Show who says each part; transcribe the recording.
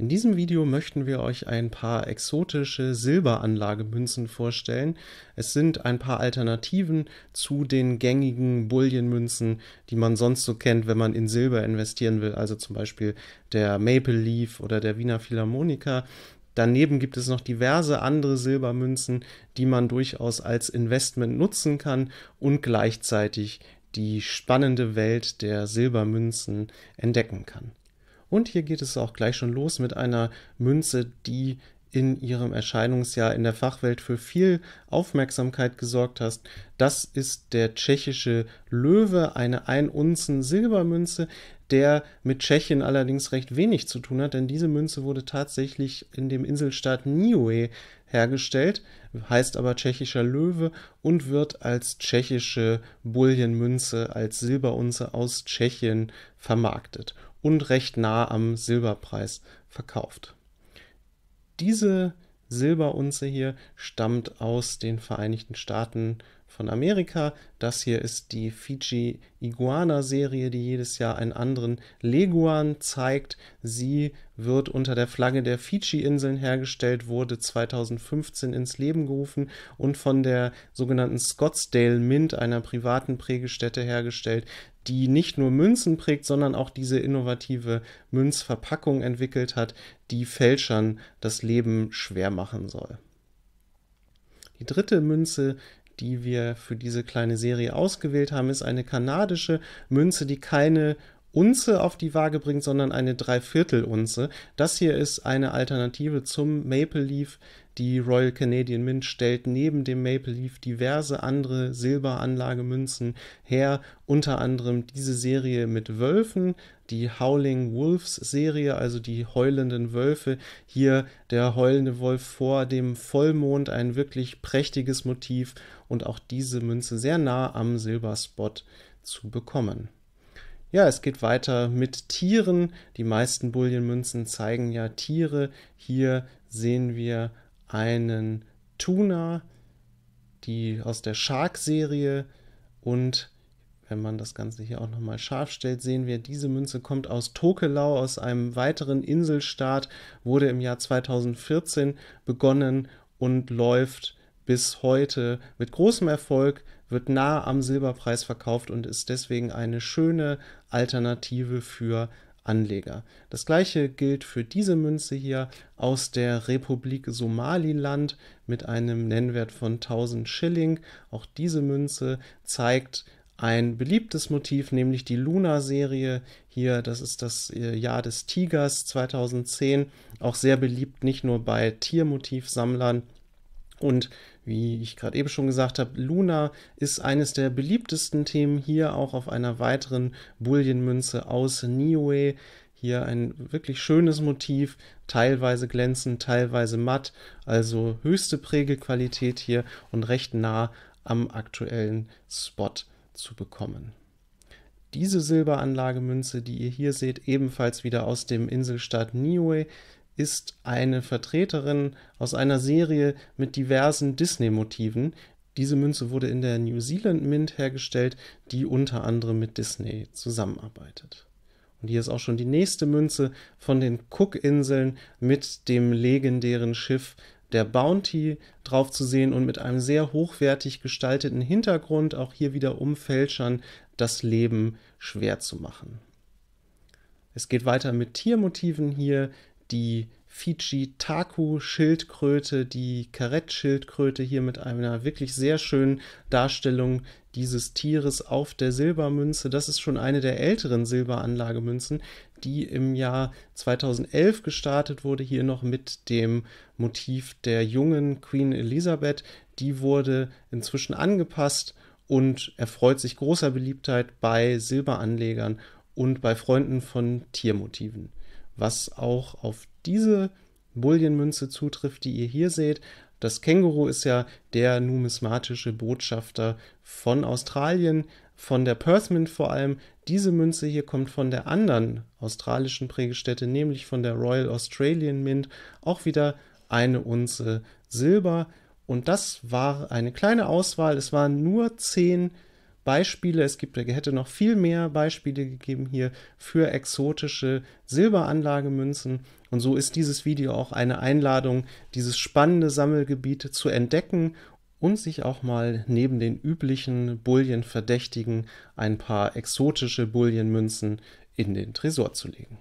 Speaker 1: In diesem Video möchten wir euch ein paar exotische Silberanlagemünzen vorstellen. Es sind ein paar Alternativen zu den gängigen Bullionmünzen, die man sonst so kennt, wenn man in Silber investieren will, also zum Beispiel der Maple Leaf oder der Wiener Philharmoniker. Daneben gibt es noch diverse andere Silbermünzen, die man durchaus als Investment nutzen kann und gleichzeitig die spannende Welt der Silbermünzen entdecken kann. Und hier geht es auch gleich schon los mit einer Münze, die in ihrem Erscheinungsjahr in der Fachwelt für viel Aufmerksamkeit gesorgt hast. Das ist der tschechische Löwe, eine 1 Unzen Silbermünze, der mit Tschechien allerdings recht wenig zu tun hat, denn diese Münze wurde tatsächlich in dem Inselstaat Niue hergestellt, heißt aber tschechischer Löwe und wird als tschechische Bullienmünze, als Silberunze aus Tschechien vermarktet und recht nah am Silberpreis verkauft. Diese Silberunze hier stammt aus den Vereinigten Staaten von Amerika. Das hier ist die Fiji Iguana Serie, die jedes Jahr einen anderen Leguan zeigt. Sie wird unter der Flagge der Fiji-Inseln hergestellt, wurde 2015 ins Leben gerufen und von der sogenannten Scottsdale Mint, einer privaten Prägestätte, hergestellt, die nicht nur Münzen prägt, sondern auch diese innovative Münzverpackung entwickelt hat, die Fälschern das Leben schwer machen soll. Die dritte Münze, die wir für diese kleine Serie ausgewählt haben, ist eine kanadische Münze, die keine Unze auf die Waage bringt, sondern eine Dreiviertelunze. Das hier ist eine Alternative zum Maple Leaf. Die Royal Canadian Mint stellt neben dem Maple Leaf diverse andere Silberanlagemünzen her, unter anderem diese Serie mit Wölfen, die Howling Wolves Serie, also die heulenden Wölfe. Hier der heulende Wolf vor dem Vollmond, ein wirklich prächtiges Motiv und auch diese Münze sehr nah am Silberspot zu bekommen. Ja, es geht weiter mit Tieren. Die meisten Bullion-Münzen zeigen ja Tiere. Hier sehen wir einen Tuna, die aus der Shark-Serie und wenn man das Ganze hier auch nochmal scharf stellt, sehen wir, diese Münze kommt aus Tokelau, aus einem weiteren Inselstaat, wurde im Jahr 2014 begonnen und läuft bis heute mit großem Erfolg wird nah am Silberpreis verkauft und ist deswegen eine schöne Alternative für Anleger. Das gleiche gilt für diese Münze hier aus der Republik Somaliland mit einem Nennwert von 1000 Schilling. Auch diese Münze zeigt ein beliebtes Motiv, nämlich die Luna-Serie hier. Das ist das äh, Jahr des Tigers 2010. Auch sehr beliebt, nicht nur bei Tiermotivsammlern. Und wie ich gerade eben schon gesagt habe, Luna ist eines der beliebtesten Themen hier auch auf einer weiteren Bullion-Münze aus Niue. Hier ein wirklich schönes Motiv, teilweise glänzend, teilweise matt, also höchste Prägequalität hier und recht nah am aktuellen Spot zu bekommen. Diese Silberanlagemünze, die ihr hier seht, ebenfalls wieder aus dem Inselstaat Niue, ist eine Vertreterin aus einer Serie mit diversen Disney-Motiven. Diese Münze wurde in der New Zealand Mint hergestellt, die unter anderem mit Disney zusammenarbeitet. Und hier ist auch schon die nächste Münze von den Cook-Inseln mit dem legendären Schiff der Bounty drauf zu sehen und mit einem sehr hochwertig gestalteten Hintergrund, auch hier wieder um Fälschern das Leben schwer zu machen. Es geht weiter mit Tiermotiven hier, die Fiji-Taku-Schildkröte, die Karettschildkröte hier mit einer wirklich sehr schönen Darstellung dieses Tieres auf der Silbermünze. Das ist schon eine der älteren Silberanlagemünzen, die im Jahr 2011 gestartet wurde, hier noch mit dem Motiv der jungen Queen Elizabeth. Die wurde inzwischen angepasst und erfreut sich großer Beliebtheit bei Silberanlegern und bei Freunden von Tiermotiven was auch auf diese Bullienmünze zutrifft, die ihr hier seht. Das Känguru ist ja der numismatische Botschafter von Australien, von der Perth Mint vor allem. Diese Münze hier kommt von der anderen australischen Prägestätte, nämlich von der Royal Australian Mint, auch wieder eine Unze Silber. Und das war eine kleine Auswahl. Es waren nur zehn Beispiele. Es gibt, hätte noch viel mehr Beispiele gegeben hier für exotische Silberanlagemünzen. Und so ist dieses Video auch eine Einladung, dieses spannende Sammelgebiet zu entdecken und sich auch mal neben den üblichen Bullion-Verdächtigen ein paar exotische Bullienmünzen in den Tresor zu legen.